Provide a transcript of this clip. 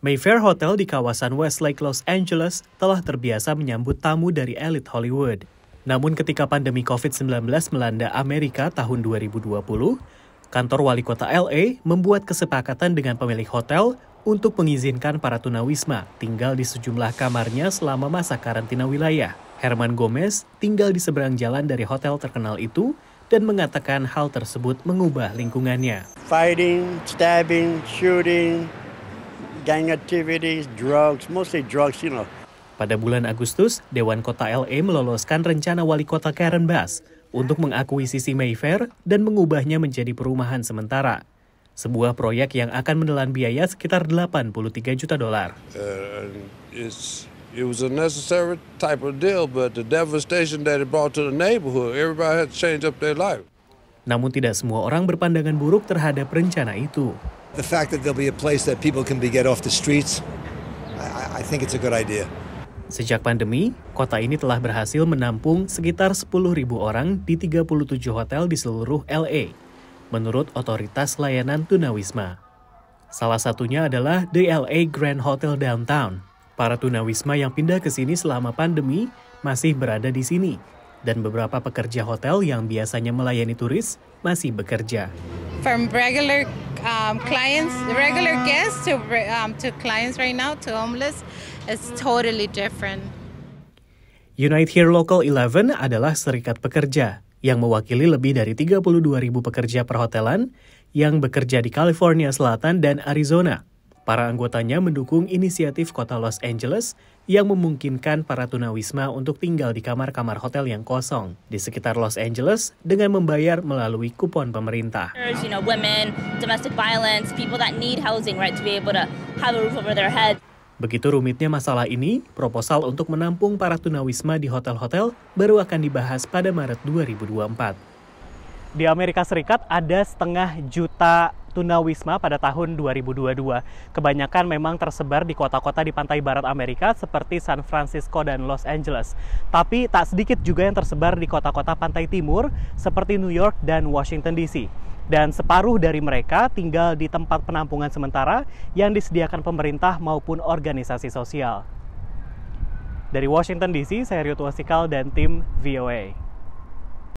Mayfair Hotel di kawasan Westlake Los Angeles telah terbiasa menyambut tamu dari elit Hollywood. Namun ketika pandemi COVID-19 melanda Amerika tahun 2020, kantor wali kota LA membuat kesepakatan dengan pemilik hotel untuk mengizinkan para tunawisma tinggal di sejumlah kamarnya selama masa karantina wilayah. Herman Gomez tinggal di seberang jalan dari hotel terkenal itu dan mengatakan hal tersebut mengubah lingkungannya. Fighting, stabbing, shooting, gang activities, drugs, mostly drugs, you know. Pada bulan Agustus, Dewan Kota LA meloloskan rencana wali kota Karen Bass untuk mengakuisisi Mayfair dan mengubahnya menjadi perumahan sementara. Sebuah proyek yang akan menelan biaya sekitar 83 juta dolar. Uh, it was a necessary type of deal, but the devastation that it brought to the neighborhood, everybody had to change up their life. Namun tidak semua orang berpandangan buruk terhadap rencana itu. The fact that there'll be a place that people can be get off the streets, I, I think it's a good idea. Sejak pandemi, kota ini telah berhasil menampung sekitar 10.000 orang di 37 hotel di seluruh LA, menurut Otoritas Layanan Tunawisma. Salah satunya adalah The LA Grand Hotel Downtown. Para tunawisma yang pindah ke sini selama pandemi masih berada di sini, dan beberapa pekerja hotel yang biasanya melayani turis masih bekerja. From regular um, clients, regular guests to um, to clients right now to homeless it's totally different. Unite Here Local 11 adalah serikat pekerja yang mewakili lebih dari 32.000 pekerja perhotelan yang bekerja di California Selatan dan Arizona. Para anggotanya mendukung inisiatif kota Los Angeles yang memungkinkan para tunawisma untuk tinggal di kamar-kamar hotel yang kosong di sekitar Los Angeles dengan membayar melalui kupon pemerintah. Begitu rumitnya masalah ini, proposal untuk menampung para tunawisma di hotel-hotel baru akan dibahas pada Maret 2024. Di Amerika Serikat ada setengah juta tunawisma pada tahun 2022. Kebanyakan memang tersebar di kota-kota di pantai barat Amerika seperti San Francisco dan Los Angeles. Tapi tak sedikit juga yang tersebar di kota-kota pantai timur seperti New York dan Washington DC dan separuh dari mereka tinggal di tempat penampungan sementara yang disediakan pemerintah maupun organisasi sosial. Dari Washington DC, saya Rio Tuasikal dan tim VOA.